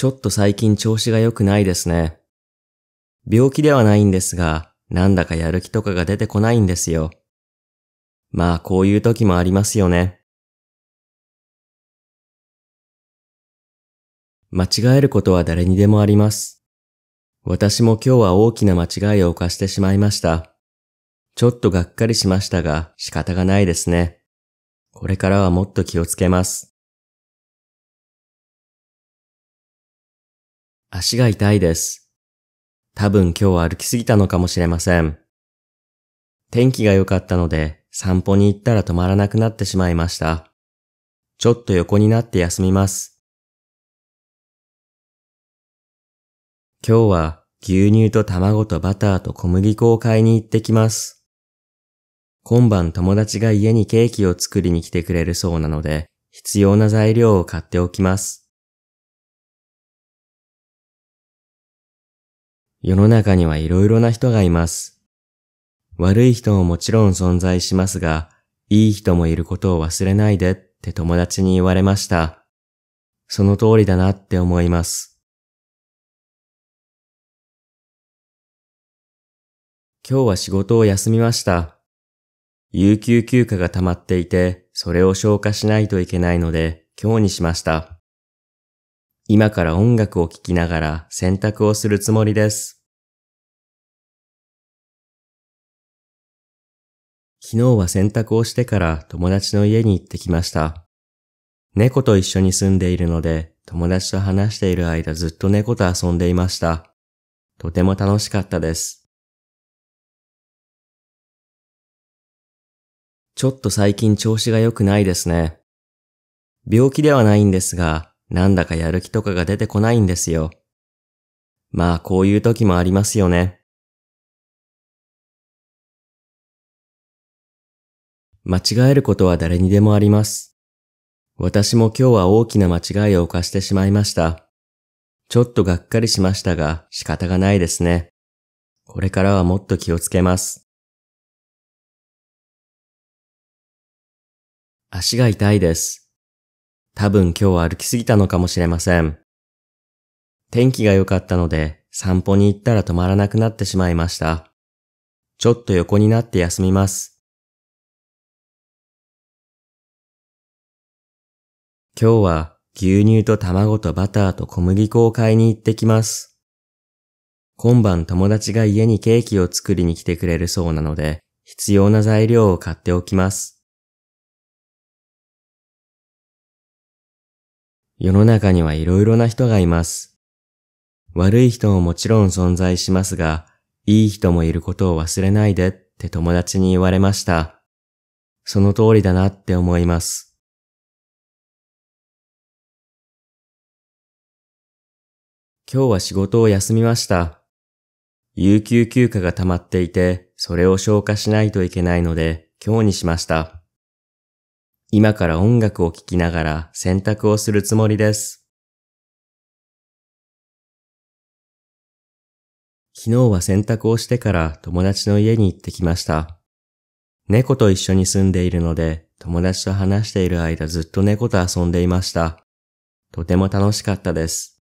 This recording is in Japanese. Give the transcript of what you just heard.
ちょっと最近調子が良くないですね。病気ではないんですが、なんだかやる気とかが出てこないんですよ。まあこういう時もありますよね。間違えることは誰にでもあります。私も今日は大きな間違いを犯してしまいました。ちょっとがっかりしましたが仕方がないですね。これからはもっと気をつけます。足が痛いです。多分今日は歩きすぎたのかもしれません。天気が良かったので散歩に行ったら止まらなくなってしまいました。ちょっと横になって休みます。今日は牛乳と卵とバターと小麦粉を買いに行ってきます。今晩友達が家にケーキを作りに来てくれるそうなので、必要な材料を買っておきます。世の中には色々な人がいます。悪い人ももちろん存在しますが、いい人もいることを忘れないでって友達に言われました。その通りだなって思います。今日は仕事を休みました。有給休暇が溜まっていて、それを消化しないといけないので、今日にしました。今から音楽を聴きながら洗濯をするつもりです。昨日は洗濯をしてから友達の家に行ってきました。猫と一緒に住んでいるので、友達と話している間ずっと猫と遊んでいました。とても楽しかったです。ちょっと最近調子が良くないですね。病気ではないんですが、なんだかやる気とかが出てこないんですよ。まあこういう時もありますよね。間違えることは誰にでもあります。私も今日は大きな間違いを犯してしまいました。ちょっとがっかりしましたが仕方がないですね。これからはもっと気をつけます。足が痛いです。多分今日は歩きすぎたのかもしれません。天気が良かったので散歩に行ったら止まらなくなってしまいました。ちょっと横になって休みます。今日は牛乳と卵とバターと小麦粉を買いに行ってきます。今晩友達が家にケーキを作りに来てくれるそうなので、必要な材料を買っておきます。世の中には色々な人がいます。悪い人ももちろん存在しますが、いい人もいることを忘れないでって友達に言われました。その通りだなって思います。今日は仕事を休みました。有給休暇が溜まっていて、それを消化しないといけないので、今日にしました。今から音楽を聴きながら洗濯をするつもりです。昨日は洗濯をしてから友達の家に行ってきました。猫と一緒に住んでいるので、友達と話している間ずっと猫と遊んでいました。とても楽しかったです。